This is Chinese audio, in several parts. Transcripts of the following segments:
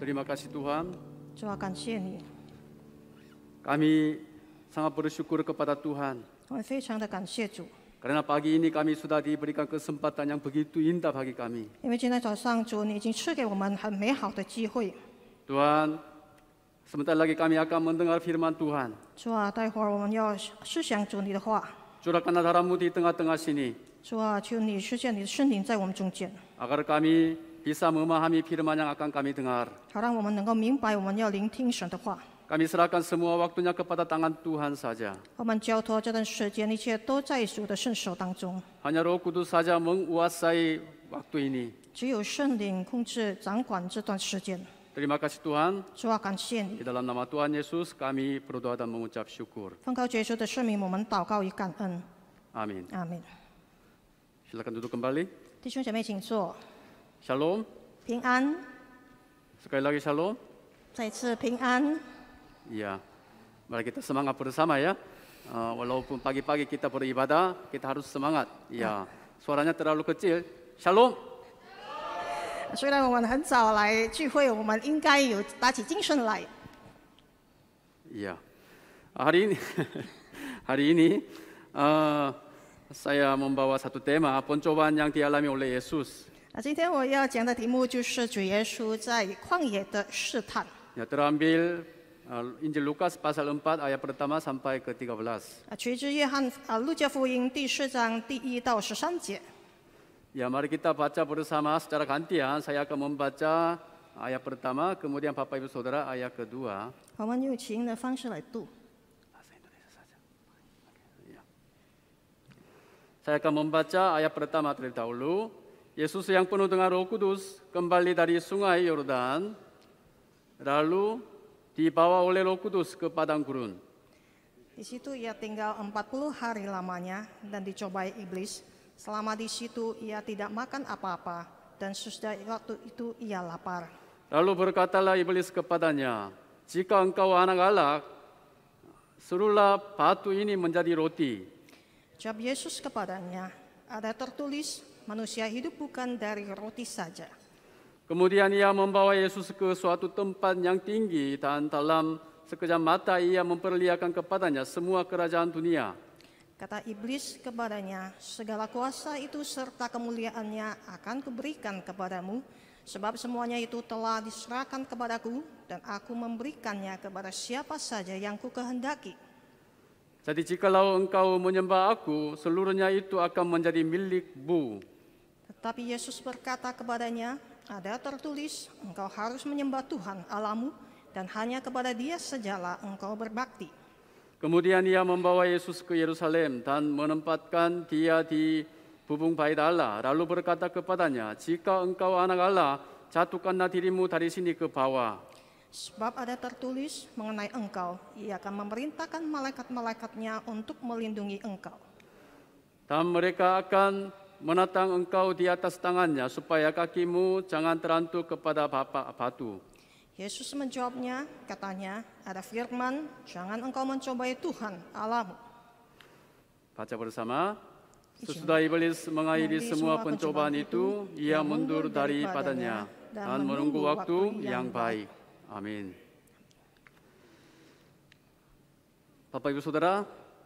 Terima kasih Tuhan. Ya. Kami sangat bersyukur kepada Tuhan. Karena pagi ini kami sudah diberikan kesempatan yang begitu indah bagi kami. Tuhan, sebentar lagi kami akan mendengar firman Tuhan. Curahkanlah darahmu di tengah-tengah sini. 主啊，求你实现你的圣灵在我们中间。agar kami bisa memahami firman yang akan kami dengar. Kami serahkan semua waktunya kepada tangan Tuhan saja. Hanya Roh Kudus saja menguasai waktu ini. Terima kasih Tuhan. Di dalam nama Tuhan Yesus kami berdoa dan mengucap syukur. Amin. Amin. Silakan duduk kembali. 弟兄姐妹，请坐。Shalom，平安。Sekali lagi shalom. 再次平安。Ya, ya, mari kita semangat bersama ya. Uh, walaupun pagi-pagi kita beribadah, kita harus semangat. Ya, suaranya terlalu kecil. Shalom. 虽然我们很早来聚会，我们应该有打起精神来。Ya, hari ini, hari ini uh, saya membawa satu tema pencobaan yang dialami oleh Yesus. 那今天我要讲的题目就是主耶稣在旷野的试探。y a terambil, Injil Lukas pasal empat ayat pertama sampai ke t i a h Quipun Yesus, ah Injil Injil i n i l Injil Injil Injil Injil n j i l n j i l i n j i n j i l Injil Injil Injil Injil i n n j i l i n i l Injil Injil Injil Injil Injil Injil i n j i n j i l Injil Injil Injil i n j l i n i l Injil i Yesus yang penuh dengan Roh Kudus kembali dari sungai Yordan lalu dibawa oleh Roh Kudus ke padang gurun. Di situ ia tinggal 40 hari lamanya dan dicobai iblis. Selama di situ ia tidak makan apa-apa dan sesudah waktu itu ia lapar. Lalu berkatalah iblis kepadanya, "Jika engkau anak Allah, suruhlah batu ini menjadi roti." Jawab Yesus kepadanya, "Ada tertulis, Manusia hidup bukan dari roti saja. Kemudian ia membawa Yesus ke suatu tempat yang tinggi dan dalam sekejap mata ia memperlihatkan kepadanya semua kerajaan dunia. Kata iblis kepadanya, segala kuasa itu serta kemuliaannya akan kuberikan kepadamu, sebab semuanya itu telah diserahkan kepadaku dan aku memberikannya kepada siapa saja yang ku kehendaki. Jadi jikalau engkau menyembah aku, seluruhnya itu akan menjadi milikmu. Tapi Yesus berkata kepadanya, ada tertulis, engkau harus menyembah Tuhan alamu dan hanya kepada dia sajalah engkau berbakti. Kemudian ia membawa Yesus ke Yerusalem dan menempatkan dia di bubung bait Allah. Lalu berkata kepadanya, jika engkau anak Allah, jatuhkanlah dirimu dari sini ke bawah. Sebab ada tertulis mengenai engkau, ia akan memerintahkan malaikat-malaikatnya untuk melindungi engkau. Dan mereka akan menatang engkau di atas tangannya supaya kakimu jangan terantuk kepada bapak batu. Yesus menjawabnya, katanya, ada firman, jangan engkau mencobai Tuhan Allahmu. Baca bersama. Sesudah iblis mengakhiri semua pencobaan itu, ia mundur daripadanya dan menunggu waktu yang baik. Amin. Bapak Ibu Saudara,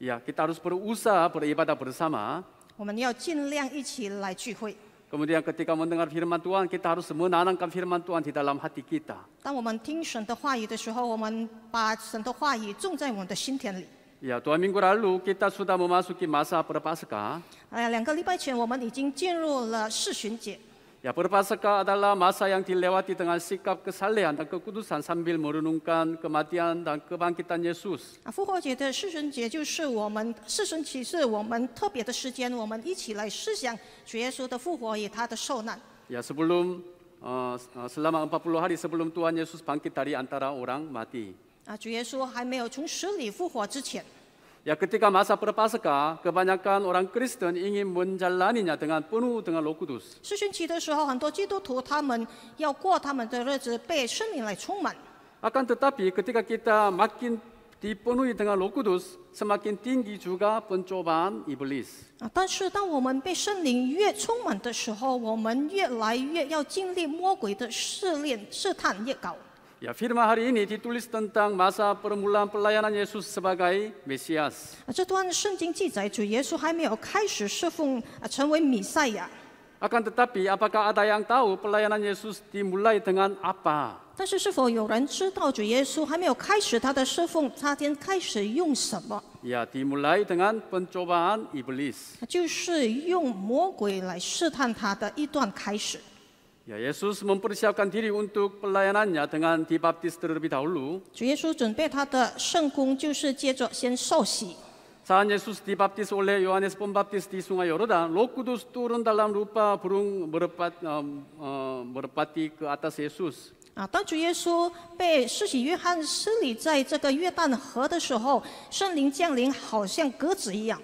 Ya, kita harus berusaha beribadah bersama. ketika mendengar firman Tuhan, kita harus menanamkan firman Tuhan di dalam hati kita. Ya, dua minggu lalu kita sudah memasuki masa Prapaskah. Ya 버르바스가 adalah masa yang dilewati dengan sikap kesalehan dan kekudusan sambil merenungkan kematian dan kebangkitan Yesus. Ya, sebelum uh, uh selama 40 hari sebelum Tuhan Yesus bangkit dari antara orang mati. 啊，主耶稣还没有从死里复活之前。ketika Ya masa r p 呀，格蒂 k a kebanyakan orang Kristen ingin menjalani n y a dengan penuh dengan rokus。试训期的时候，很多基督徒他们要过他们的日子，被圣灵来充满。啊，甘得，但比格蒂卡 kita makin dipenuhi dengan rokus，semakin tinggi juga penjauhan iblis。啊，但是当我们被圣灵越充满的时候，我们越来越要经历魔鬼的试炼、试探越高。这段圣经记载，主耶稣还没有开始侍奉，成为弥赛亚。但，是是否有人知道，主耶稣还没有开始他的侍奉，他先开始用什么？就是用魔鬼来试探他的一段开始。主耶稣准备他的圣工，就是接着先受洗。当耶稣被施洗约翰施礼在这个约旦河的时候，圣灵降临，好像鸽子一样。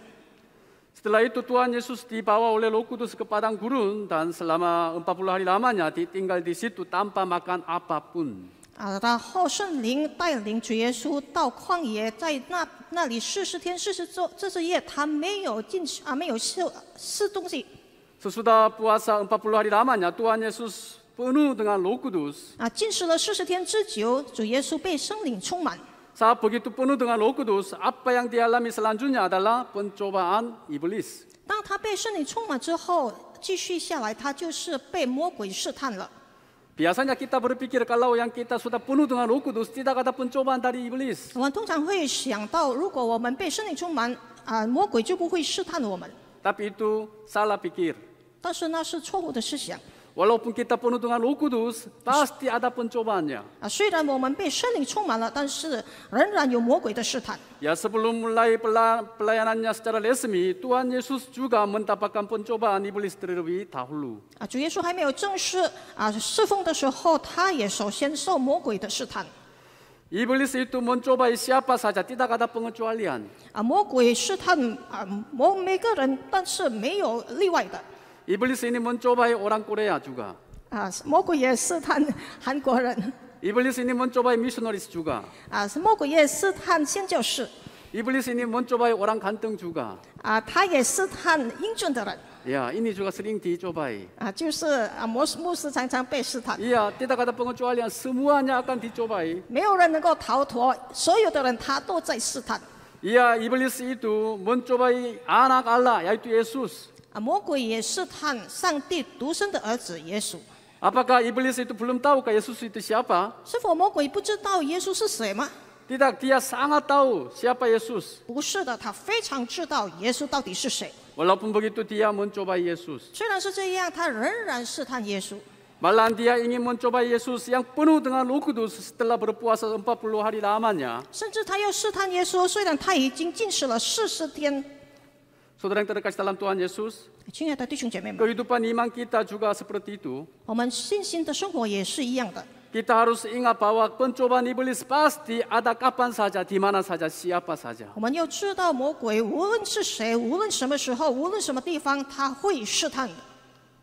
然后圣灵带领主耶稣到旷野，在那那里四十天、四十昼、四十夜，他没有进食啊，没有吃吃东西。苏苏达布阿撒，四十天之久，主耶稣被圣灵充满。Saat begitu penuh dengan Roh Kudus, apa yang dialami selanjutnya adalah pencobaan iblis. 当他被圣灵充满之后，继续下来，他就是被魔鬼试探了。Biasanya kita berpikir kalau yang kita sudah penuh dengan Roh Kudus tidak ada pencobaan dari iblis. 我们通常会想到，如果我们被圣灵充满，啊、魔鬼就不会试探我们。Tapi itu salah pikir. 但是那是错误的思想。walau pun kita penutungan roh kudus pasti ada pencobaannya 啊，虽然我们被圣灵充满了，但是仍然有魔鬼的试探。ya sebelum mulai bela belanya secara resmi, tuan Yesus juga mendapatkan pencobaan iblis terlebih dahulu 啊，主耶稣还没有正式啊侍奉的时候，他也首先受魔鬼的试探。iblis itu mencoba siapa saja di dalamnya pun jualian 啊，魔鬼试探啊，我每个人，但是没有例外的。 이블리스님은 쪼바의 오랑꼬레 아주가. 啊，魔鬼也试探韩国人。 아, 이블리스님은 쪼바의 미셔너리스 주가. 啊，是魔鬼也试探新教士。 아, 이블리스님은 쪼바의 오랑 간등 주가. 啊，他也试探英俊的人。 야, 이니 주가 스링 디 쪼바이. 啊，就是啊，牧师牧师常常被试探。 아， 이야, 뛰다 가다 뻥은 쪼알리안 스무하냐 약간 디 쪼바이. 没有人能够逃脱，所有的人他都在试探。 이야, 이블리스 이두 먼 쪼바이 아낙 알라 야이두 예수스. 啊，魔鬼也试探上帝独生的儿子耶稣。阿爸卡，伊布利斯伊都不隆 tau 卡耶稣伊都系阿爸？是否魔鬼不知道耶稣是谁吗？滴答，滴阿桑阿 tau，系阿爸耶稣。不是的，他非常知道耶稣到底是谁。我拉潘布吉都滴阿门做巴耶稣。虽然是这样，他仍然试探耶稣。马拉，滴阿已经门做巴耶稣，像不努等阿卢古都斯特拉布洛布阿塞恩巴布罗哈利拉曼呀。甚至他要试探耶稣，虽然他已经禁食了四十天。Saudara yang terdekat dalam Tuhan Yesus，k e h i d u p a n iman kita juga seperti itu。Kita harus ingat bahwa p e n c o b a a n iblis pasti ada kapan saja, di mana saja, siapa saja。我们要知道魔鬼无论是谁，无论什么时候，无论什么地方，他会试探的。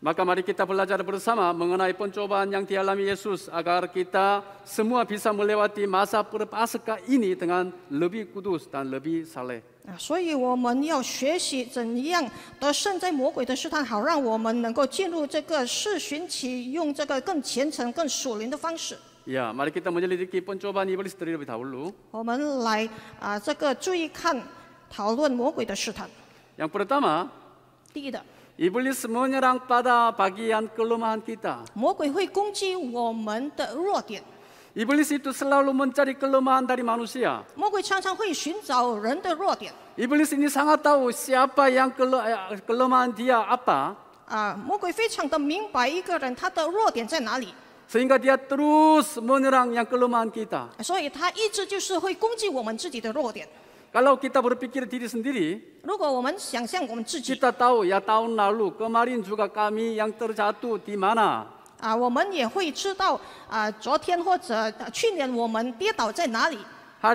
Maka mari kita belajar bersama mengenai p e n c o b a a n yang dialami Yesus agar kita semua bisa melewati masa p e r p a sekar ini dengan lebih kudus dan lebih saleh。啊，所以我们要学习怎样的胜在魔鬼的试探，好让我们能够进入这个试巡期，用这个更虔诚、更属灵的方式。Ya, mari kita menjelajahi puncukan ini bersama kita ulu。我们来啊，这个注意看讨论魔鬼的试探。Yang pertama？第一的。魔鬼会攻击我们的弱点。魔鬼常常会寻找人的弱点。魔鬼非常的明白一个人他的弱点在哪里，所以，他一直就是会攻击我们自己的弱点。如果我们想象我们自己，我们也会知道啊，昨天或者去年我们跌倒在哪里。啊，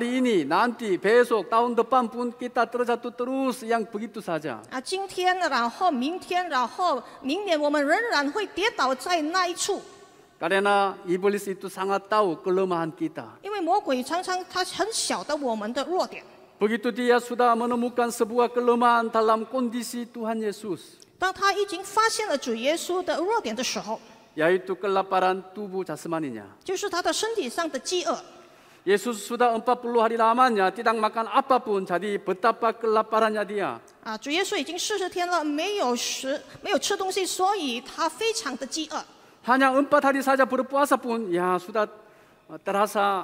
今天然后明天然后明年我们仍然会跌倒在那一处。因为魔鬼常常他很晓得我们的弱点。Begitu dia sudah menemukan sebuah kelemahan dalam kondisi Tuhan Yesus. 当他已经发现了主耶稣的弱点的时候，yaitu kelaparan tubuh jasmaninya. 就是他的身体上的饥饿。Yesus sudah 40 hari lamanya tidak makan apapun, jadi betapa kelaparannya dia. 啊，主耶稣已经四十天了，没有食，没有吃东西，所以他非常的饥饿。Hanya empat hari saja berpuasa pun, ya sudah terasa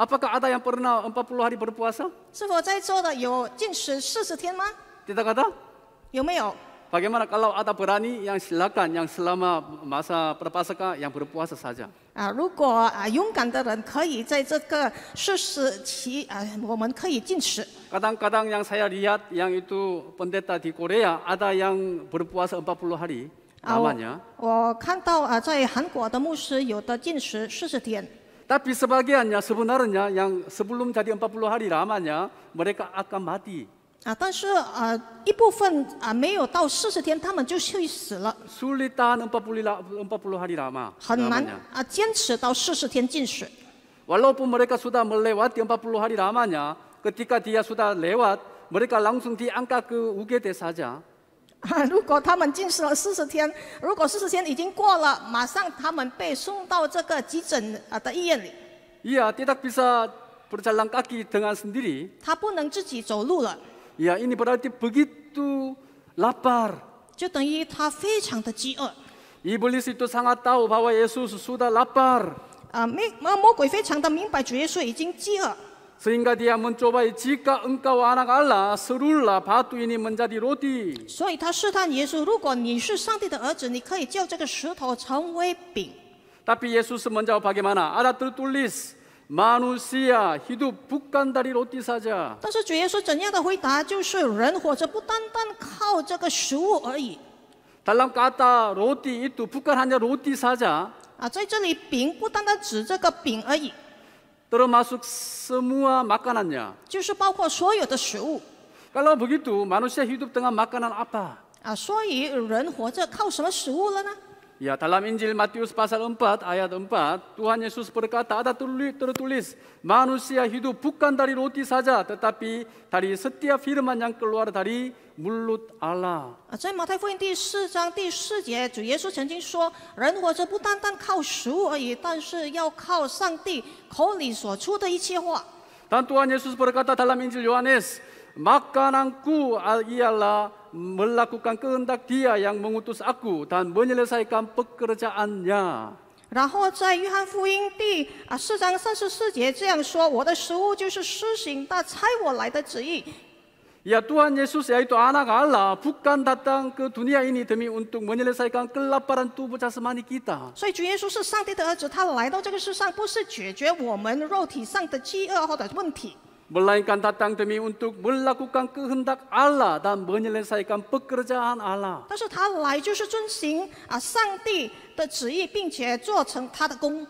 Apakah ada yang pernah 40 hari berpuasa? 是否在座的有进食四十天吗？Tidak ada? 有没有？Bagaimana kalau ada berani yang silakan yang selama masa berpasca yang berpuasa saja. 啊，如果啊勇敢的人可以在这个四十期啊，我们可以进食。Kadang-kadang yang saya lihat yang itu pendeta di Korea ada yang berpuasa puluh hari namanya. 啊，我看到啊，在韩国的牧师有的进食四十天。但是啊，一部分啊没有到四十天，他们就去世了。很难啊坚持到四十天进水。如果他们进食了四十天，如果四十天已经过了，马上他们被送到这个急诊啊的医院里。i a tidak b e s a p e r j a l a n k a i dengan sendiri。他不能自己走路了。Ya, ini berarti begitu lapar。就等于他非常的饥饿。Iblis itu sangat tahu bahwa Yesus sudah lapar。啊，魔魔鬼非常的明白主耶稣已经饥饿。所以，他试探耶稣：如果你是上帝的儿子，你可以叫这个石头成为饼。但比耶稣是问到巴格玛纳阿拉特杜里斯马努西亚，基督不干的，的罗迪沙子。但是主耶稣怎样的回答？就是人活着不单单靠这个食物而已。达啊，这里饼不单单指这个饼而已。termasuk semua makanannya. Kalau begitu, manusia hidup dengan makanan apa? 啊，所以人活着靠什么食物了呢？Ya, dalam Injil Matius pasal 4 ayat 4, Tuhan Yesus berkata, ada tertulis, manusia hidup bukan dari roti saja, tetapi dari setiap firman yang keluar dari mulut Allah. 啊，在马太福音第四章第四节，主耶稣曾经说：“人活着不单单靠食物而已，但是要靠上帝口里所出的一切话。” ah, Dan Tuhan Yesus berkata dalam Injil Yohanes, makananku ialah 然后在约翰福音第四章三十四节这样说：“我的使命就是施行他差我来的旨意。”所以主耶稣是上帝的儿子，他来到这个世上，不是解决我们肉体上的饥饿或者问题。melainkan datang demi untuk melakukan kehendak Allah dan menyelesaikan pekerjaan Allah. 但是他来就是遵行啊上帝的旨意，并且做成他的功。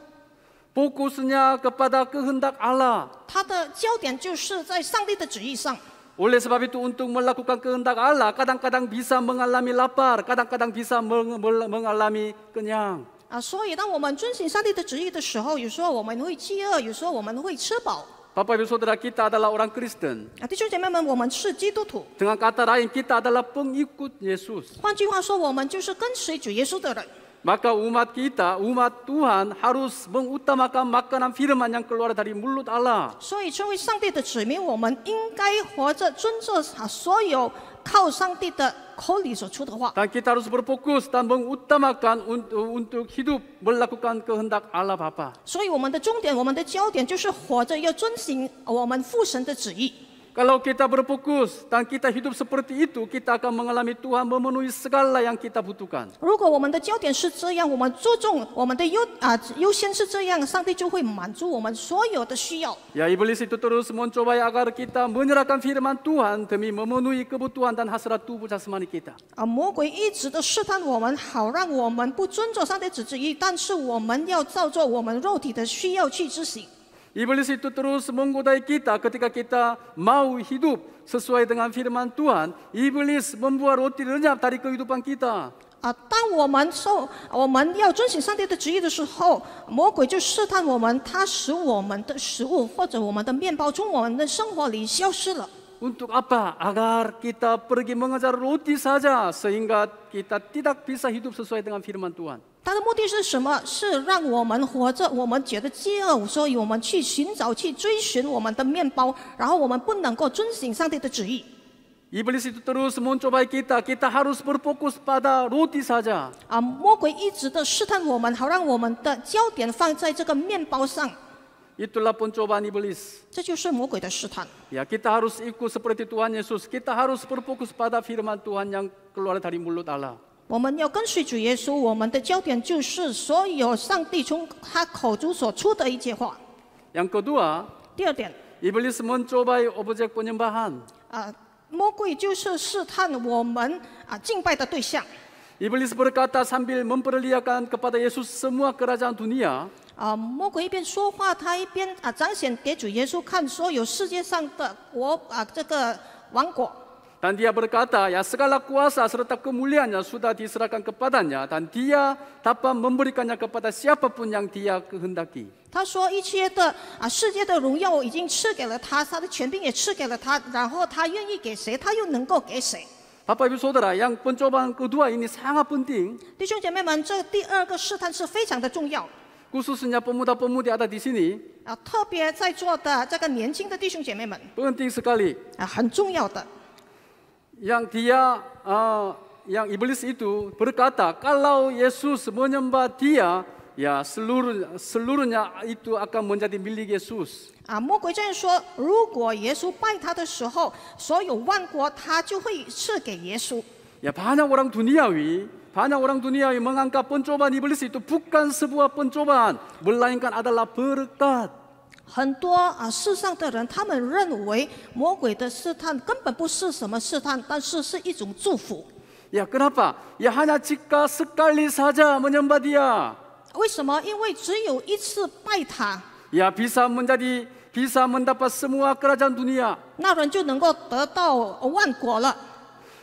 Fokusnya kepada kehendak Allah. 他的焦点就是在上帝的旨意上。Oleh sebab itu untuk melakukan kehendak Allah kadang-kadang bisa mengalami lapar, kadang-kadang bisa meng mengalami kenyang. 啊，所以当我们遵行上帝的旨意的时候，有时候我们会饥饿，有时候我们会吃饱。Bapak Ibu Saudara kita adalah orang Kristen. Dengan kata lain kita adalah pengikut Yesus. Maka umat kita, umat Tuhan harus mengutamakan makanan firman yang keluar dari mulut Allah. 所以，作为上帝的子民，我们应该活着遵照所有靠上帝的口里所出的话。所以我们的重点，我们的焦点就是活着要遵循我们父神的旨意。如果我们的焦点是 a 样，我们注重我们的优啊优先是这样，上帝就会满足我们所有的需要。Yeah, iblis itu terus mencoba agar kita menyerahkan firman Tuhan demi memenuhi kebutuhan dan hasrat tubuh jasmani kita。啊，魔但是我们要照着我们肉体的需要去执行。Iblis itu terus menggodai kita ketika kita mau hidup sesuai dengan firman Tuhan. Iblis membuat roti lenyap dari kehidupan kita. 啊，当我们受我们要遵循上帝的旨意的时候，魔鬼就试探我们，他使我们的食物或者我们的面包从我们的生活里消失了。Untuk apa? Agar kita pergi mengejar roti saja sehingga kita tidak bisa hidup sesuai dengan firman Tuhan. 它的目的是什么？是让我们活着。我们觉得饥饿，所以我们去寻找、去追寻我们的面包。然后我们不能够遵循上帝的旨意。啊，魔鬼一直的试探我们，好让我们的焦点放在这个面包上。这就是魔鬼的试探。啊，魔鬼一直的试探我们，好让我们的焦点放在这个面包上。这就是魔鬼的试探。我们要跟随主耶稣，我们的焦点就是所有上帝从他口中所出的一句话。第二点，啊，魔鬼就是试探我们啊，敬拜的对象。啊，魔鬼一边说话，他一边啊，彰显给主耶稣看，所有世界上的国啊，这个王国。但地亚不就该打？亚斯加拉古亚斯阿斯罗塔可无理安 냐？ 苏达迪斯拉坎可巴达 냐？ 但地亚达巴门布里坎 냐？ 可巴达西亚巴本扬地亚可亨达基。他说：“一切的啊，世界的荣耀已经赐给了他，他的权柄也赐给了他。然后他愿意给谁，他又能够给谁？”爸爸就说的啦，让本主邦古多尔尼上阿本丁。弟兄姐妹们，这第二个试探是非常的重要。故事是念本木达本木的阿达迪西尼啊，特别在座的这个年轻的弟兄姐妹们，不用第一次咖喱啊，很重要的。yang dia uh, yang iblis itu berkata kalau Yesus menyembah dia ya seluruh seluruhnya itu akan menjadi milik Yesus. 啊，魔鬼这样说：如果耶稣拜他的时候，所有万国他就会赐给耶稣。Ya banyak orang duniawi, banyak orang duniawi menganggap pencobaan iblis itu bukan sebuah pencobaan, melainkan adalah berkat. 很多啊，世上的人，他们认为魔鬼的试探根本不是什么试探，但是是一种祝福。呀，格拉巴呀，哈那只个斯卡利沙者么样把的呀？为什么？因为只有一次拜他。呀，比萨么样的，比萨么的把什么啊？格拉咱度尼呀。那人就能够得到万国了。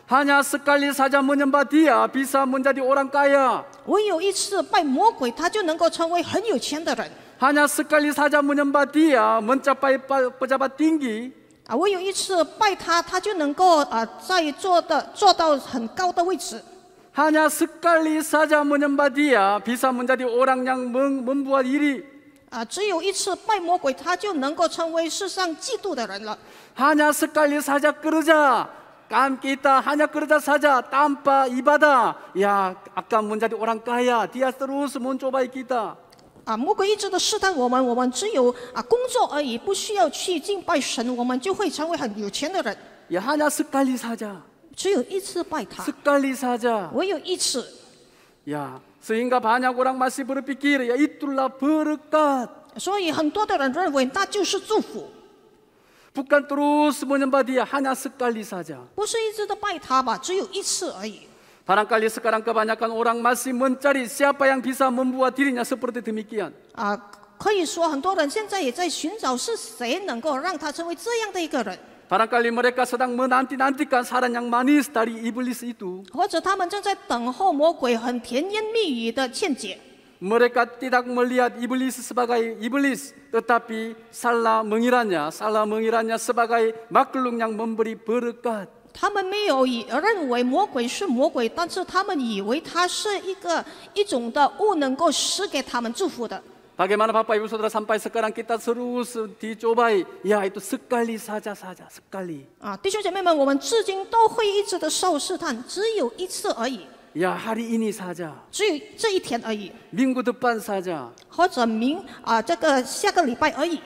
哈那斯卡利沙者么样把的呀？比萨么样的，我啷个呀？唯有一次拜魔鬼，他就能够成为很有钱的人。哈尼斯卡里萨贾莫尼巴迪亚，门达派巴，不加巴丁基。啊，我有一次拜他，他就能够啊，在做的做到很高的位置。哈尼斯卡里萨贾莫尼巴迪亚，比萨门加迪奥朗扬门门布阿伊里。啊，只有一次拜魔鬼，他就能够成为世上嫉妒的人了。哈尼斯卡里萨贾格鲁扎，甘基达哈尼格鲁扎萨贾坦巴伊巴达呀，阿卡门加迪奥朗卡呀，迪亚斯鲁斯门卓巴伊达。啊，魔鬼一直都试探我们，我们只有啊工作而已，不需要去敬拜神，我们就会成为很有钱的人。也哈那是斯卡尔里沙只有一次拜他。斯卡尔里沙加，我有一次。呀，所以人家发现我让马西布勒比吉勒也读了布勒加。所以很多的人认为那就是祝福。不看读书不能把的呀，那是斯卡尔里沙加。不是一直都拜他吧？只有一次而已。Barangkali sekarang kebanyakan orang masih mencari siapa yang bisa membuat dirinya seperti demikian. Uh, mereka sedang menanti-nantikan saran yang manis dari iblis itu. 或者他们正在等候魔鬼很甜言蜜语的劝解。Mereka tidak melihat iblis sebagai iblis, tetapi salah mengirannya, salah mengirannya sebagai makhluk yang memberi berkat. 他们没有以认为魔鬼是魔鬼，但是他们以为他是一个一种的物，能够施给他们祝福的。大家慢慢把 Bible 书的三排书，可能给他输入是第九排。呀，这书卡里啥叫啥叫？书卡里啊，弟兄姐妹们，我们至今都会一直的受试探，只有一次而已。呀，哈利伊尼啥叫？只有这一天而已。明过的半啥叫？或者明啊，这个下个礼拜而已。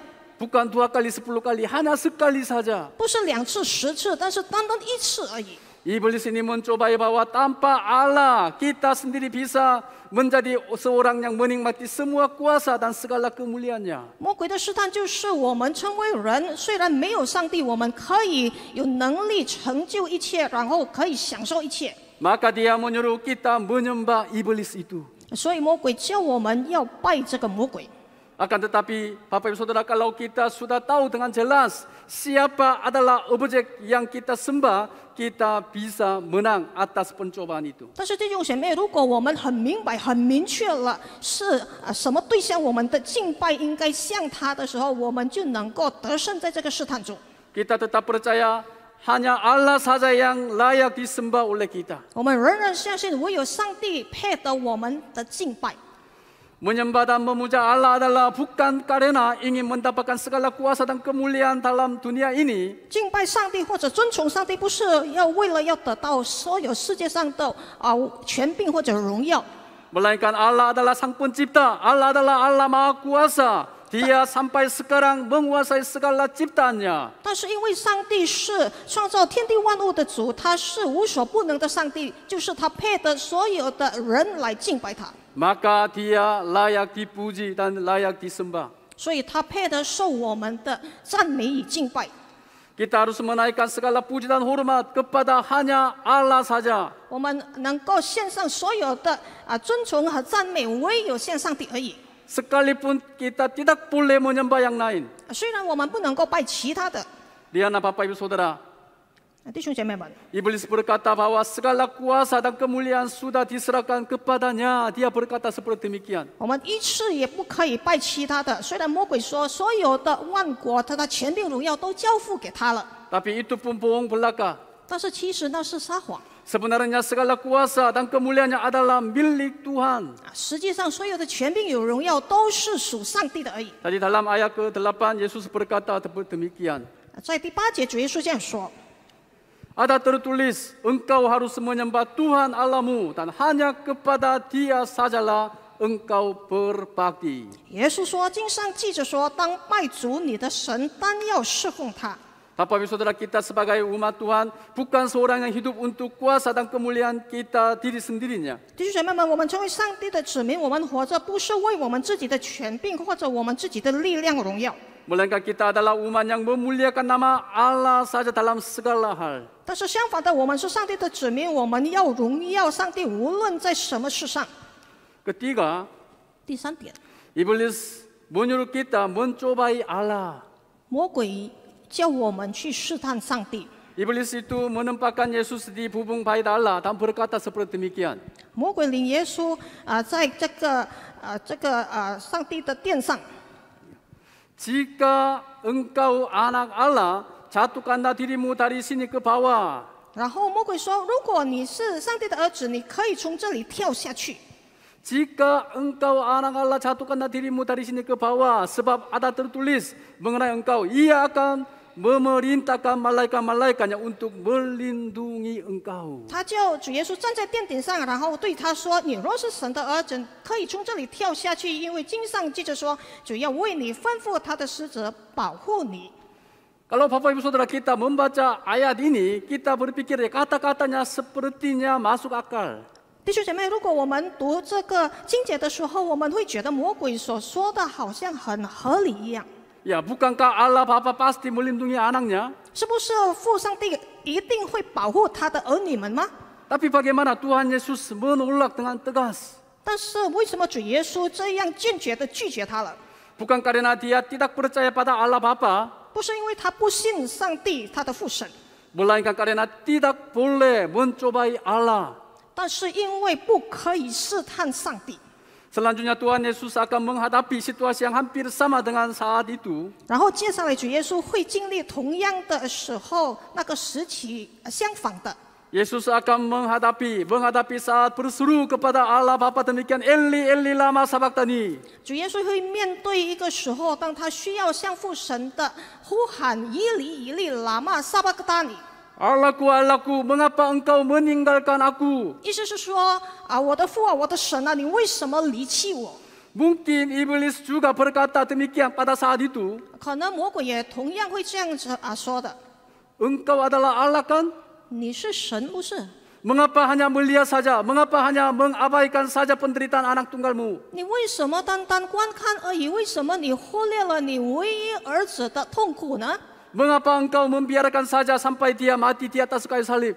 不是两次、十次，但是单单一次而已。伊布利斯尼们就拜拜我，但怕阿拉，给他心里比萨，门家的瑟奥郎娘门宁麦蒂斯莫阿古阿萨，但斯格拉格无利安呀。魔鬼的试探就是，我们成为人，虽然没有上帝，我们可以有能力成就一切，然后可以享受一切。玛卡迪阿门尼鲁给他门宁巴伊布利斯伊杜。所以魔鬼叫我们要拜这个魔鬼。akan tetapi bapa-besaudara k kalau kita sudah tahu dengan jelas siapa adalah objek yang kita sembah kita bisa menang atas pencobaan itu。但是这句话里面，如果我们很明白、很明确了是什么对象，我们的敬拜应该向他的时候，我们就能够得胜在这个试探中。kita tetap percaya hanya Allah saja yang layak disembah oleh kita。我们仍然相信，唯有上帝配得我们的敬拜。敬拜上帝或者遵从上帝，不是要为了要得到所有世界上的啊权柄或者荣耀。但是因为上帝是创造天地万物的主，他是无所不能的上帝，就是他配得所有的人来敬拜他。所以，他配得受我们的赞美与敬拜。我们能够献上所有的啊尊崇和赞美，唯有献上帝而已。我们不能够拜其他的。弟兄姐妹们，我们一次也不可以拜其他的。虽然魔鬼说所有的万国、他的权柄、荣耀都交付给他了，但是其实那是撒谎。实际上，所有的权柄与荣耀都是属上帝的而已。在第八节主耶稣这样说。Ada tertulis engkau harus menyembah Tuhan alammu dan hanya kepada Dia sajalah engkau berpaksi。耶稣说，经上记着说，当拜主你的神，单要侍奉他。Papahisodara kita sebagai umat Tuhan, bukan seorang yang hidup untuk kuasa dan kemuliaan kita diri sendirinya。弟兄姐妹 melainkan kita adalah umat yang memuliakan nama Allah saja dalam segala hal. 但是相反的，我们是上帝的子民，我们要荣耀上帝，无论在什么事上。Ketiga，第三点，Iblis menyuruh kita mencobai Allah。魔鬼叫我们去试探上帝。Iblis itu menempatkan Yesus di punggung bait Allah dan berkata seperti demikian. 魔鬼领耶稣啊，在这个啊这个啊上帝的殿上。jika engkau anak Allah, jatuhkanlah dirimu dari sini ke bawah. 然后魔鬼说：“如果你是上帝的儿子，你可以从这里跳下去。” Jika engkau anak Allah jatuhkanlah dirimu dari sini ke bawah sebab ada tertulis mengenai engkau ia akan 我命令那马利亚马利亚，她叫主耶稣站在殿顶上，然后对他说：“你若是神的儿，真可以从这里跳下去，因为经上记着说，主要为你吩咐他的使者保护你。” Kalau papa ibu sudah kita membaca ayat ini kita berpikir kata-katanya seperti masuk akal。弟兄姐妹，如果我们读这个经节的时候，我们会觉得魔鬼所说的好像很合理一样。是不是父上帝一定会保护他的儿女们吗？但是为什么主耶稣这样坚决地拒绝他了？不是因为他不信上帝，他的父神，但是因为不可以试探上帝。然后介绍了主耶稣会经历同样的时候，那个时期相反的。耶稣会面对一个时候，当他需要向父神的呼喊伊利伊利喇嘛撒巴格达尼。Allahku, Allahku, mengapa engkau meninggalkan aku? Mungkin iblis juga berkata demikian pada saat itu. Engkau adalah Allah kan? 你是神不是？Mengapa hanya melihat saja? Mengapa hanya mengabaikan saja penderitaan anak tunggalmu? 你为什么单单观看而已？为什么你忽略了你唯一儿子的痛苦呢？Mengapa engkau membiarkan saja sampai dia mati di atas kayu salib?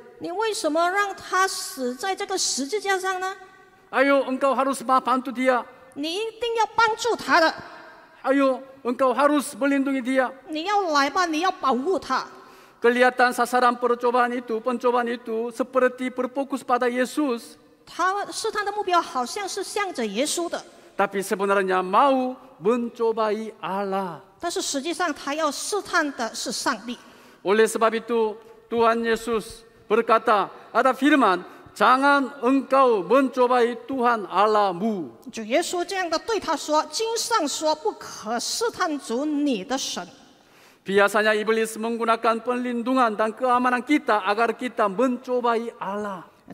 Ayo engkau harus bantu dia. Ayo engkau harus melindungi dia. Kelihatan sasaran percobaan itu, pencobaan itu seperti berfokus pada Yesus. 他是他的目标，好像是向着耶稣的。Tapi sebenarnya mau mencobai Allah. 但是实际上，他要试探的是上帝。主耶稣这样的对他说：“经上说，不可试探主你的神。”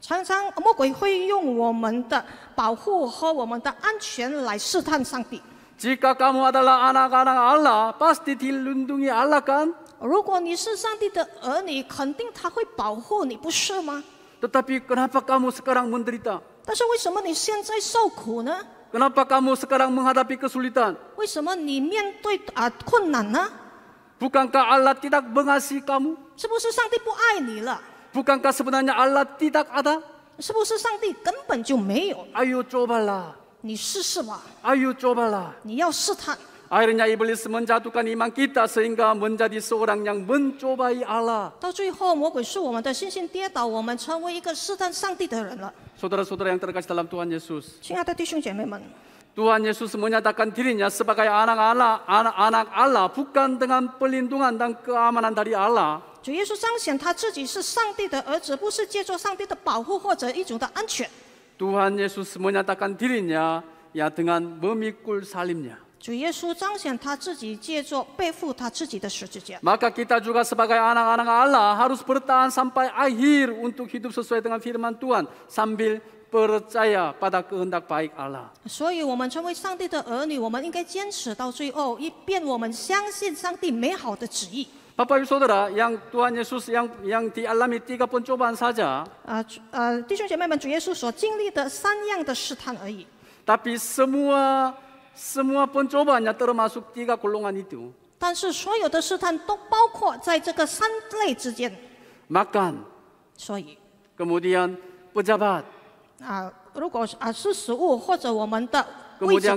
常常魔鬼会用我们的保护和我们的安全来试探上帝。Jika kamu adalah anak-anak Allah, pasti dilindungi Allah kan? 如果你是上帝的儿女，肯定他会保护你，不是吗？Tetapi kenapa kamu sekarang menderita? 但是为什么你现在受苦呢？Kenapa kamu sekarang menghadapi kesulitan? 为什么你面对啊困难呢？Bukankah Allah tidak mengasihi kamu? 是不是上帝不爱你了？Bukankah sebenarnya Allah tidak ada? cobalah 你试试嘛！o b a l a 你要试探。哎，人家伊布利斯门家都讲伊们记得圣人讲门家的所讲样门照办伊阿拉。到最后，魔鬼是我们的信心跌倒，我们成为一个试探上帝的人了。亲爱的弟兄姐妹们，主耶稣彰显他自己是上帝的儿子，不是借助上帝的保护或者一种的安全。主耶稣彰显他自己，借着背负他自己的十字架。所以我们成为上帝的儿女，我们应该坚持到最后，以便我们相信上帝美好的旨意。 바빠 유소들아, 양 또한 예수 양양 디알라미 띠가 본쪼반 사자. 아, 아, 弟兄姐妹们，主耶稣所经历的三样的试探而已。Tapi semua semua pencobaan yang termasuk tiga golongan itu. 但是所有的试探都包括在这个三类之间。Makan. 所以。Kemudian pejabat. 啊，如果啊是食物或者我们的位置高。Kemudian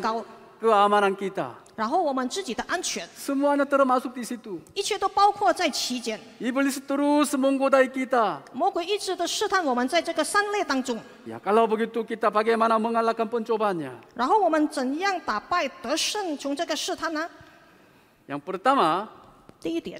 keamanan kita. 然后我们自己的安全，semua yang terus masuk di situ，一切都包括在期间。Ibu listeru semanggu day kita，魔鬼一直的试探我们在这个善劣当中。Ya kalau begitu kita bagaimana mengalahkan pencobanya？然后我们怎样打败得胜从这个试探呢？Yang pertama，第一点。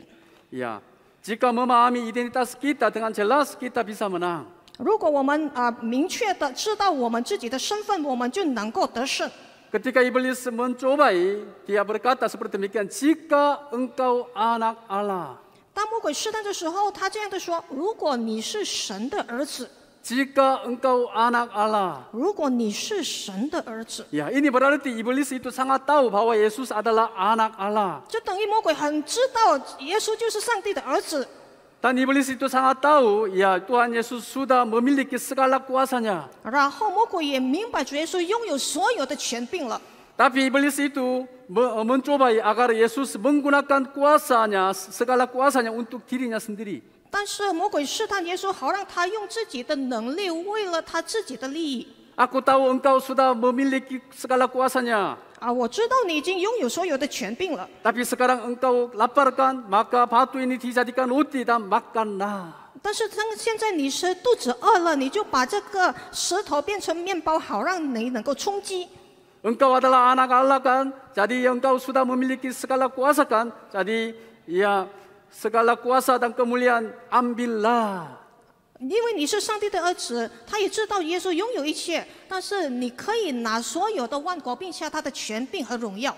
Ya jika memahami identitas kita dengan jelas kita bisa menang。如果我们啊明确的知道我们自己的身份，我们就能够得胜。格天卡伊布利斯问朱巴伊，你阿不晓得所罗特米坎？jika engkau anak Allah。当魔鬼试探的时候，他这样的说：“如果你是神的儿子。” jika engkau anak Allah。如果你是神的儿子。呀，伊尼伯拉尔蒂伊布利斯伊都上阿道，把我耶稣啥的啦，anak Allah。就等于魔鬼很知道耶稣就是上帝的儿子。itu sangat tahu, ya Tuhan Yesus sudah memiliki segala kuasanya. Tapi iblis itu mencoba agar Yesus menggunakan kuasanya, segala kuasanya untuk dirinya sendiri. 但是魔鬼试探耶稣，好让他用自己的能力，为了他自己的利益。Aku tahu engkau sudah memiliki segala kuasanya. 啊，我知道你已经拥有所有的权柄了。但是，现现在你是肚子饿了，你就把这个石头变成面包，好让你能够充饥。因为你是上帝的儿子，他也知道耶稣拥有一切，但是你可以拿所有的万国，并且他的权柄和荣耀。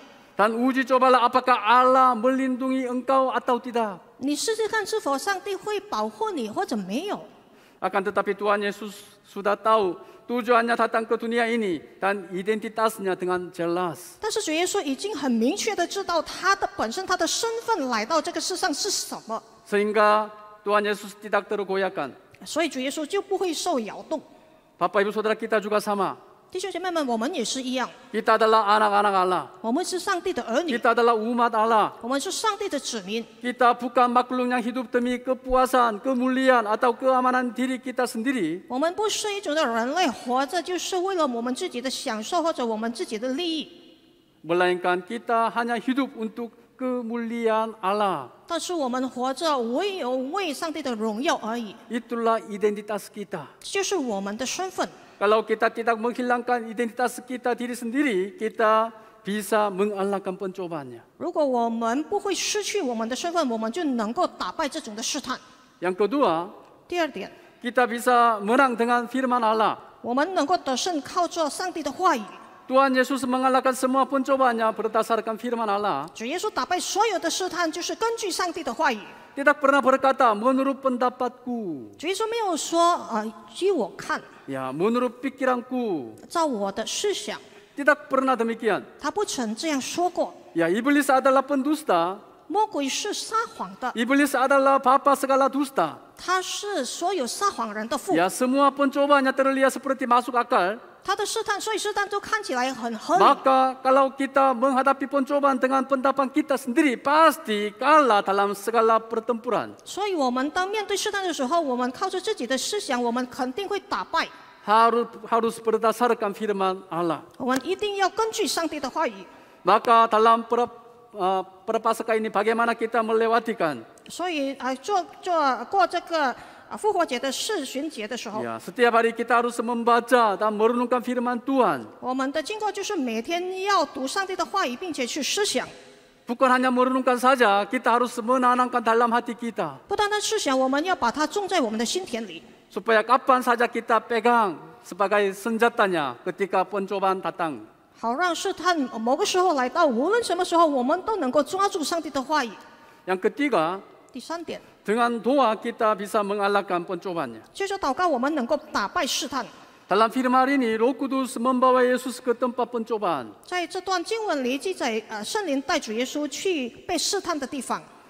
你试试看，是否上帝会保护你，或者没有？但是，主耶稣已经很明确的知道他的本身，他的身份来到这个世上是什么？所以，讲主耶稣的道，都要讲。所以主耶稣就不会受摇动。爸爸，伊不说得啦，kita 诸个啥嘛？弟兄姐妹们，我们也是一样。kita 了啦，阿拉阿拉阿拉。我们是上帝的儿女。kita 了啦，乌马阿拉。我们是上帝的子民。kita 不敢马古龙样，hidup demi kepuasan, keunleyan, atau keamanan diri kita sendiri。我们不是一种的人类，活着就是为了我们自己的享受或者我们自己的利益。不啦，伊讲 kita hanya hidup untuk 但是我们活着，唯有为上帝的荣耀而已。Itulah identitas kita，就是我们的身份。Kalau kita tidak menghilangkan identitas kita, tidak sendiri kita bisa mengalami kebenjolan。如果我们不会失去我们的身份，我们就能够打败这种的试探。Yang kedua，第二点，kita bisa menang dengan firman Allah。我们能够得胜，靠着上帝的话语。Tuhan Yesus mengalahkan semua pencobaannya berdasarkan firman Allah. Tidak pernah berkata menurut pendapatku. 主耶稣没有说啊，依我看。Ya, menurut pikiranku. 照我的思想。Tidak pernah demikian. 他不曾这样说过。Ya, iblis adalah pendusta. 魔鬼是撒谎的。Iblis adalah bapa segala dusta. 他是所有撒谎人的父。Ya, semua pencobaannya terlihat seperti masuk akal. 他的试探，所以试探都看起来很狠。Maka kalau kita menghadapi p e n ujian dengan pendapat kita sendiri, pasti kalah dalam segala pertempuran。所以我们当面对试探的时候，我们靠着自己的思想，我们肯定会打败。Harus harus berdasarkan firman Allah。我们一定要根据上帝的话语。Maka dalam per per pasca ini, bagaimana kita melewati kan? 所以啊，做做过这个。啊，复活节的圣旬节的时候。我们的经过就是每天要读上帝的话语，并且去思想。不单单思想，我们要把它种在我们的心田里。好让试探某个时候来到，无论什么时候，我们都能够抓住上帝的话语。第三点。dengan doa kita bisa mengalahkan pencobanya. Dalam firman ini, Roh Kudus membawa Yesus ke tempat pencobaan.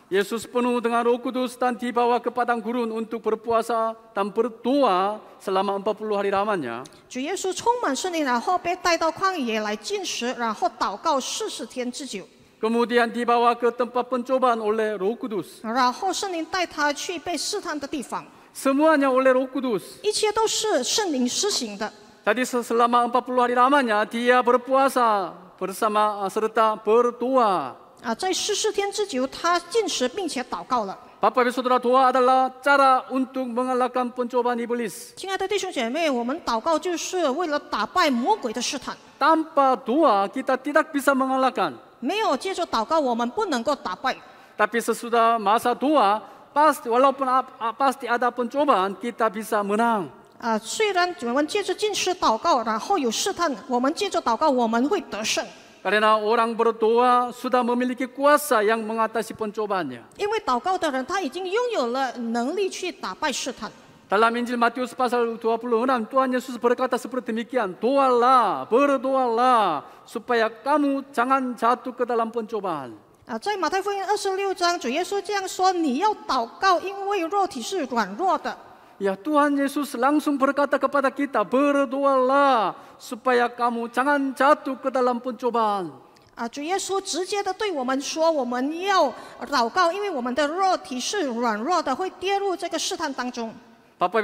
Yesus penuh dengan Roh Kudus dan dibawa ke padang gurun untuk berpuasa dan berdoa selama 40 hari lamanya. Yesus 充满圣灵，然后被带到旷野来进食，然后祷告四十天之久。Kemudian dibawa ke tempat pencobaan oleh Roh Kudus. 然后圣灵带他去被试探的地方，Semuanya oleh Roh Kudus. 一切都是圣灵施行的。Jadi selama 40 hari lamanya dia berpuasa bersama eh, serta berdoa. 啊，在四十天之久，他进食并且祷告了。Bapak Ibu Saudara, doa adalah cara untuk mengalahkan pencobaan iblis. 亲爱的弟兄姐妹，我们祷告就是为了打败魔鬼的试探，Tanpa doa kita tidak bisa mengalahkan. 没有借助祷告，我们不能够打败。特别是说的玛撒多啊，past walapun ap ap past adapan cobaan kita bisa menang。啊，虽然我们借助正式祷告，然后有试探，我们借助祷告，我们会得胜。karena orang berdoa sudah memiliki kuasa yang mengatasi p e n c o b a h n y a 因为祷告的人，他已经拥有了能力去打败试探。 다람 인질 Matius pasal 26 Tuhan Yesus berkata seperti demikian, doalah, berdoalah supaya kamu jangan jatuh ke dalam pencobaan. 啊，在马太福音二十六章，主耶稣这样说：“你要祷告，因为肉体是软弱的。” Ya Tuhan Yesus langsung berkata kepada kita, berdoalah supaya kamu jangan jatuh ke dalam pencobaan. 啊，主耶稣直接的对我们说，我们要祷告，因为我们的肉体是软弱的，会跌入这个试探当中。b a p a i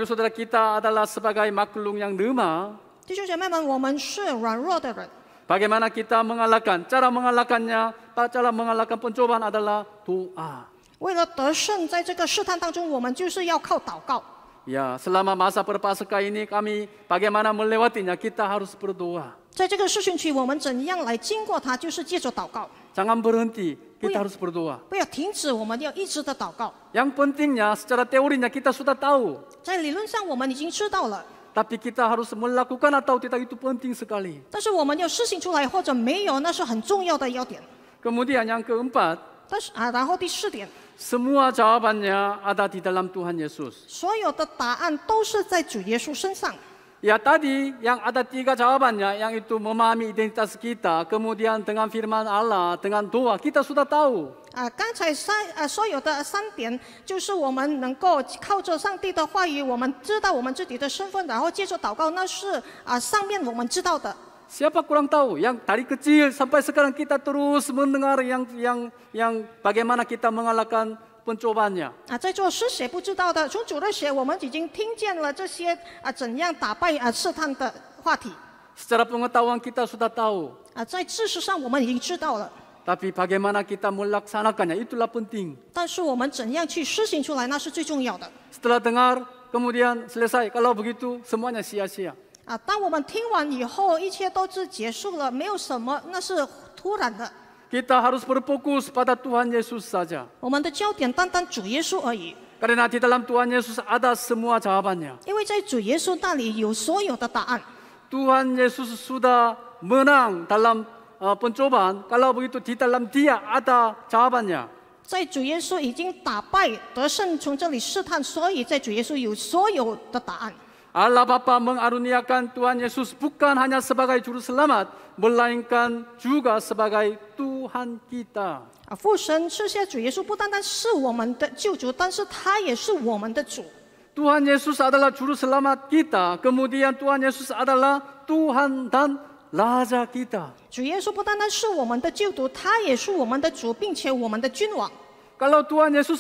m a n a kita s e n g a l a h k a n Jalan mengalahkannya, tapi jalan mengalahkan penjawab adalah doa. 为了得胜，在这个试探当中，我们就是要靠祷告。Ya selama masa berpasca ini kami bagaimana melalui nya kita harus berdoa。在这个试训区，我们怎样来经过它？就是借着祷告。Jangan berhenti. Kita harus berdoa. 不要停止，我们要一直的祷告。Yang pentingnya secara teorinya kita sudah tahu. Tapi kita harus melakukan atau tidak itu penting sekali. Kemudian yang keempat. Semua jawabannya ada di dalam Tuhan Yesus. 所有的答案都是在主耶稣身上。Ya tadi yang ada tiga jawabannya, yang itu memahami identitas kita, kemudian dengan firman Allah, dengan doa, kita sudah tahu. 啊，刚才三呃所有的三点，就是我们能够靠着上帝的话语，我们知道我们自己的身份，然后接着祷告，那是啊上面我们知道的。Siapa kurang tahu yang dari kecil sampai sekarang kita terus mendengar yang yang yang bagaimana kita mengalahkan 在做半呢？啊，在做是谁不知道的？从主的血，我们已经听见了这些啊，怎样打败啊，试探的话题。啊，在知识上我们已经知道了。但是我们怎样去实行出来，那是最重要的。啊，当我们听完以后，一切都是结束了，没有什么，那是突然的。Kita harus berfokus pada Tuhan Yesus saja. Karena di dalam Tuhan Yesus ada semua jawabannya. Tuhan Yesus sudah menang dalam uh, pencobaan. Kalau begitu di dalam Dia ada jawabannya. 在主耶稣已经打败得胜，从这里试探，所以在主耶稣有所有的答案。Allah Bapa mengaruniakan Tuhan Yesus bukan hanya sebagai juru selamat, melainkan juga sebagai Tuhan 啊，父神，这些主耶稣不单单是我们的救主，但是他也是我们的主。主耶稣不单单是我们的救主，他也是我们的主，并且我们的君王。如果主耶稣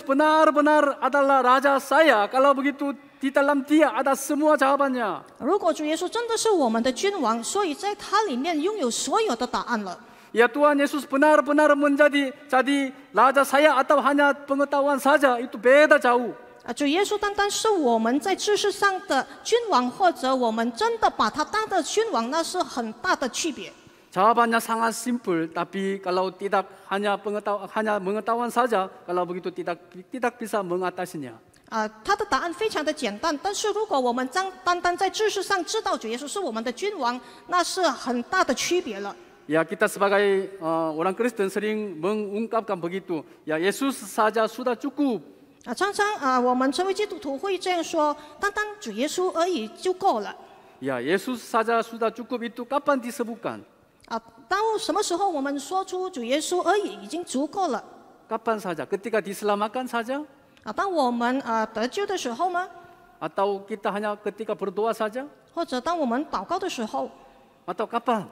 真的是我们的君王，所以在他里面拥有所有的答案了。耶，台湾耶稣是分那分那的门子的，子的，那叫啥呀？阿爸，汉呀，半个台湾啥子？伊都咩的教务？啊，主耶稣单单是我们在知识上的君王，或者我们真的把他当的君王，那是很大的区别。查巴巴呀，上阿 simple，但比卡拉提达汉呀半个台汉呀半个台湾啥子？卡拉不吉都提达提达比啥？门阿答是呀？啊，他的答案非常的简单，但是如果我们单单在知识上知道主耶稣是我们的君王，那是很大的区别了。Ya kita sebagai uh, orang Kristen sering mengungkapkan begitu. Ya Yesus saja sudah cukup. 啊，常常啊，我们成为基督徒会这样说：单单主耶稣而已就够了。Ya Yesus saja sudah cukup itu kapan disebutkan? 啊，到什么时候我们说出主耶稣而已已经足够了？Kapan saja? Ketika diselamatkan saja? 啊，当我们啊得救的时候吗？Atau kita hanya ketika berdoa saja? kapan?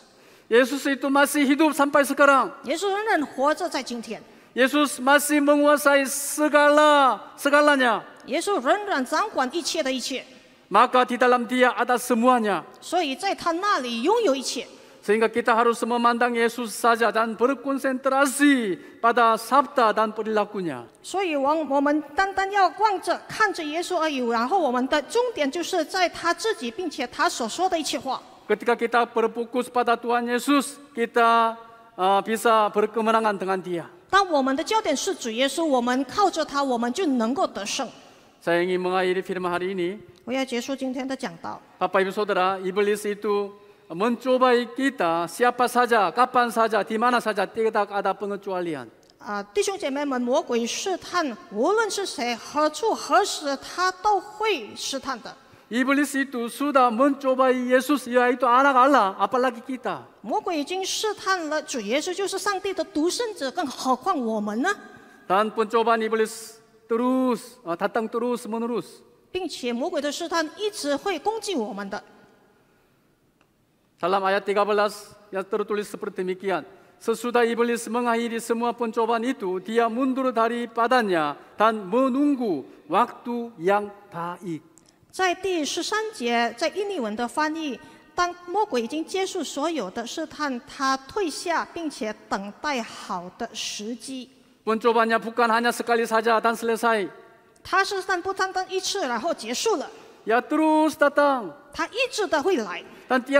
Yesus itu masih hidup sampai sekarang. Yesus masih menguasai segala segalanya. Yesus maka di dalam dia ada semuanya. Sehingga kita harus memandang Yesus saja dan berkonsentrasi pada sabda dan perilakunya. ketika kita berfokus pada Tuhan Yesus kita bisa berkemenangan dengan Dia。当我们的焦点是主耶稣，我们靠着祂我们就能够得胜。Saya ingin mengakhir film hari ini。我要结束今天的讲道。Papa ibu saudara, iblis itu mencuba kita siapa s a j a kapan s a j a di mana s a j a dia a k ada pengurusan. 啊，弟兄姐妹们，魔鬼试探，无论是谁、何处、何时，他都会试探的。Iblis itu sudah mencoba Yesus yaitu anak Allah, apalagi kita. 魔鬼已经试探了主耶稣，就是上帝的独生子，更何况我们呢？Dan pencobaan iblis terus uh, datang terus menerus. 并且魔鬼的试探一直会攻击我们的。Dalam ayat 13 yang tertulis seperti demikian. Sesudah iblis mengakhiri semua pencobaan itu, dia mundur dari padanya dan menunggu waktu yang baik. 在第十三节，在印尼文的翻译，当魔鬼已经结束所有的试探，他退下，并且等待好的时机。不他斯卡是嘞啥？他是但不单单一次，然后结束了。鲁斯达他一直都会来，但他继续，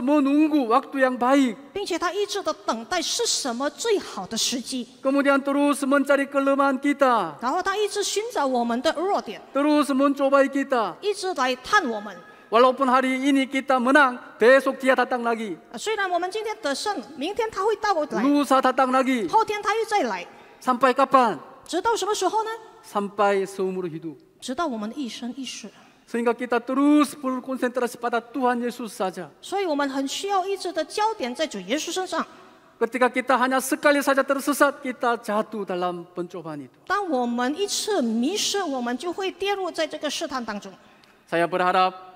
我们等待，时间已经好，并且他一直的等待是什么最好的时机？然后他一直寻找我们的弱点，一直来探我们。虽然我们今天得胜，明天他会到来，后天他又再来，直到什么时候呢？直到我们一生一世。sehingga kita terus berkonsentrasi pada Tuhan Yesus saja. ketika kita hanya sekali saja tersesat, kita jatuh dalam pencobaan itu. 当我们一次迷失，我们就会跌入在这个试探当中。Saya berharap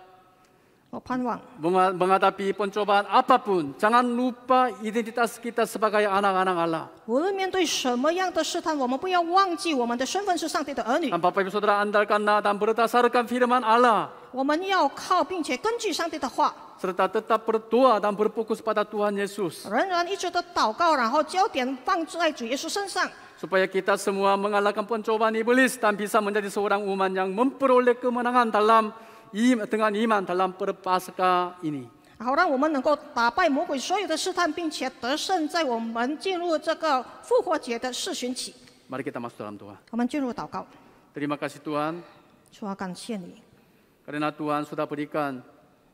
Menghadapi pencobaan apapun, jangan lupa identitas kita sebagai anak-anak Allah. 无论面对什么样的试探，我们不要忘记我们的身份是上帝的儿女。Dan Bapak Ibu Saudara andalkanlah dan berdasarkan firman Allah. 我们要靠并且根据上帝的话。serta tetap berdoa dan berfokus pada Tuhan Yesus. 仍然一直的祷告，然后焦点放在主耶稣身上。supaya kita semua mengalahkan pencobaan iblis dan bisa menjadi seorang umat yang memperoleh kemenangan dalam dengan iman dalam 달란프르 ini. 이니. kita masuk dalam doa. 我们进入祷告，Terima kasih Tuhan 主啊，感谢你，karena Tuhan sudah berikan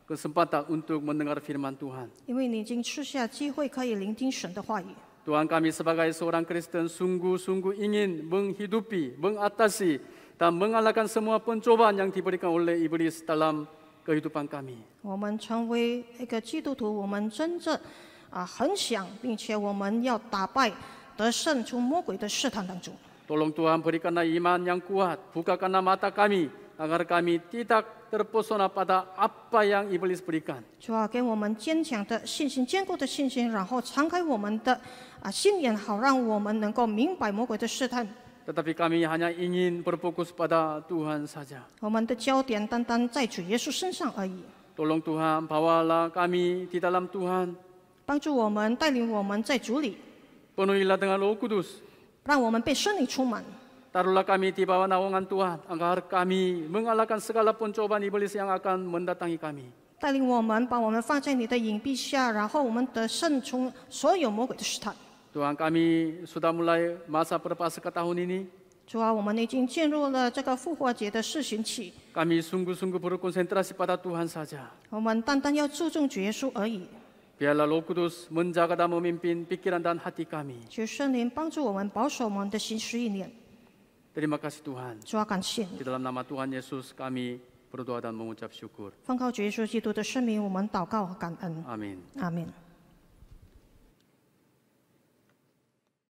kesempatan untuk mendengar firman Tuhan. 因为你已经赐下机会可以聆听神的话语。Tuhan kami sebagai seorang Kristen sungguh-sungguh ingin menghidupi, mengatasi 我们成为一个基督徒，我们真正啊很想，并且我们要打败得胜出魔鬼的试探当中。求主给我们坚强的信心，坚固的信心，然后敞开我们的啊心眼，好让我们能够明白魔鬼的试探。tetapi kami hanya ingin berfokus pada Tuhan saja. Tolong Tuhan, bawalah kami di dalam Tuhan. Penuhilah dengan Roh Kudus. Taruhlah kami di bawah naungan Tuhan, agar kami mengalahkan segala pencobaan iblis yang akan mendatangi kami. 带领我们，把我们放在你的隐蔽下，然后我们得胜从所有魔鬼的试探。Tuhan kami sudah mulai masa Perpasca tahun ini. kami sungguh sungguh-sungguh berkonsentrasi pada Tuhan saja. 我们单单要注重主耶稣而已。Biarlah Roh Kudus menjaga dan memimpin pikiran dan hati kami. 求圣灵帮助我们保守我们的心思意念。Terima kasih Tuhan. 主啊，感谢你 Di。dalam nama Tuhan Yesus kami berdoa dan mengucap syukur. 奉靠主耶稣基督的圣名，我们祷告和感恩。Amin. 阿门。